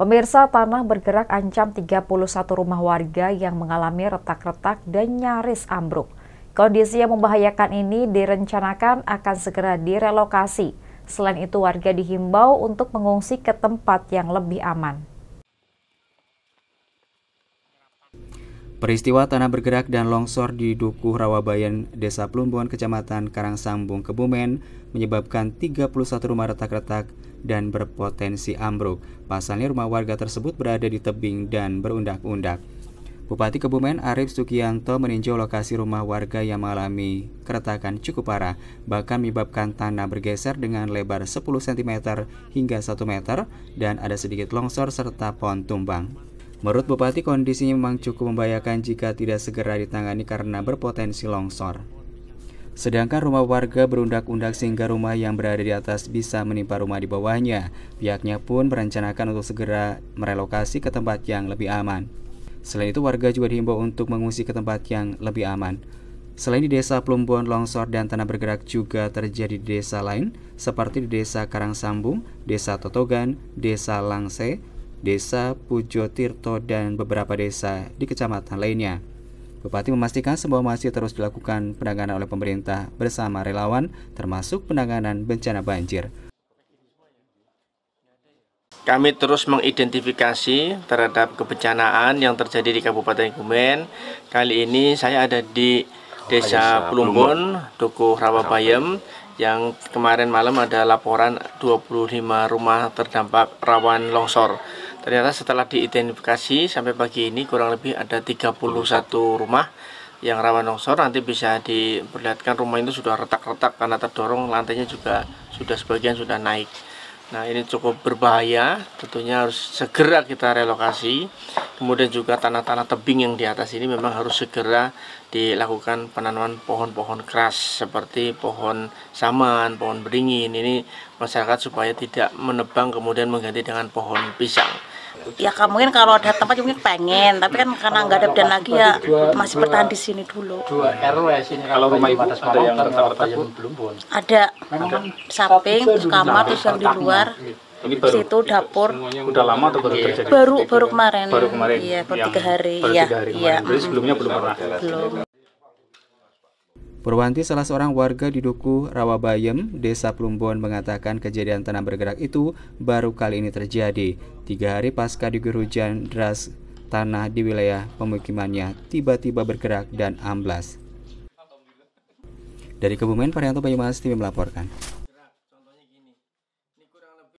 Pemirsa, tanah bergerak ancam 31 rumah warga yang mengalami retak-retak dan nyaris ambruk. Kondisi yang membahayakan ini direncanakan akan segera direlokasi. Selain itu, warga dihimbau untuk mengungsi ke tempat yang lebih aman. Peristiwa tanah bergerak dan longsor di Dukuh Rawabayan, Desa Plumbon, Kecamatan Karangsambung, Kebumen, menyebabkan 31 rumah retak-retak dan berpotensi ambruk. Pasalnya rumah warga tersebut berada di tebing dan berundak-undak. Bupati Kebumen Arif Sukianto meninjau lokasi rumah warga yang mengalami keretakan cukup parah, bahkan menyebabkan tanah bergeser dengan lebar 10 cm hingga 1 meter dan ada sedikit longsor serta pohon tumbang. Menurut Bupati, kondisinya memang cukup membahayakan jika tidak segera ditangani karena berpotensi longsor. Sedangkan rumah warga berundak-undak sehingga rumah yang berada di atas bisa menimpa rumah di bawahnya. Pihaknya pun merencanakan untuk segera merelokasi ke tempat yang lebih aman. Selain itu, warga juga dihimbau untuk mengungsi ke tempat yang lebih aman. Selain di desa Plumbon, longsor dan tanah bergerak juga terjadi di desa lain, seperti di desa Karangsambung, desa Totogan, desa Langse, desa Pujotirto dan beberapa desa di kecamatan lainnya. Bupati memastikan semua masih terus dilakukan penanganan oleh pemerintah bersama relawan, termasuk penanganan bencana banjir. Kami terus mengidentifikasi terhadap kebencanaan yang terjadi di Kabupaten Kumen. Kali ini saya ada di Desa Plumbon, Dukuh Rawabayem, yang kemarin malam ada laporan 25 rumah terdampak rawan longsor ternyata setelah diidentifikasi sampai pagi ini kurang lebih ada 31 rumah yang rawan longsor nanti bisa diperlihatkan rumah itu sudah retak-retak karena terdorong lantainya juga sudah sebagian sudah naik nah ini cukup berbahaya tentunya harus segera kita relokasi kemudian juga tanah-tanah tebing yang di atas ini memang harus segera dilakukan penanaman pohon-pohon keras seperti pohon saman, pohon beringin ini masyarakat supaya tidak menebang kemudian mengganti dengan pohon pisang ya kamu mungkin kalau ada tempat mungkin pengen tapi kan karena nggak ada dan lagi ya masih bertahan di sini dulu dua rw sini kalau rumah ibu ada yang belum ada, ada. samping terus kamar terus yang di luar gitu. Ini baru, situ dapur. Udah lama atau baru iya. terjadi? Baru baru kemarin. Baru kemarin. Iya, baru iya. tiga hari. Baru iya. tiga hari iya. Jadi sebelumnya belum pernah. Belum. Purwanti salah seorang warga di Duku Rawabayem, Desa Plumbon mengatakan kejadian tanah bergerak itu baru kali ini terjadi. Tiga hari pasca diguyur hujan deras, tanah di wilayah pemukimannya tiba-tiba bergerak dan amblas. Dari Kebumen, Parianto Banyumas TV melaporkan.